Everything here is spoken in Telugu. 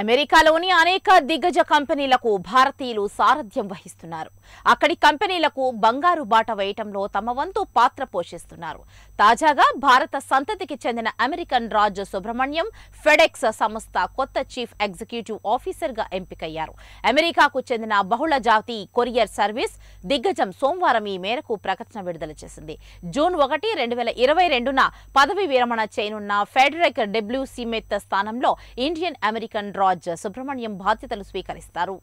అమెరికాలోని అనేక దిగ్గజ కంపెనీలకు భారతీయులు సారథ్యం వహిస్తున్నారు అక్కడి కంపెనీలకు బంగారు బాట వేయటంలో తమ వంతు పాత్ర పోషిస్తున్నారు తాజాగా భారత సంతతికి చెందిన అమెరికన్ రాజు సుబ్రహ్మణ్యం ఫెడెక్స్ సంస్థ కొత్త చీఫ్ ఎగ్జిక్యూటివ్ ఆఫీసర్గా ఎంపికయ్యారు అమెరికాకు చెందిన బహుళ జాతి కొరియర్ సర్వీస్ దిగ్గజం సోమవారం ఈ మేరకు ప్రకటన విడుదల చేసింది జూన్ ఒకటి రెండు వేల ఇరవై రెండున పదవి విరమణ చేయనున్న ఫెడరిక్ డబ్ల్యూ సిమెత్ స్థానంలో ఇండియన్ అమెరికన్ రాజ్ రాజ్ సుబ్రహ్మణ్యం బాధ్యతలు స్వీకరిస్తారు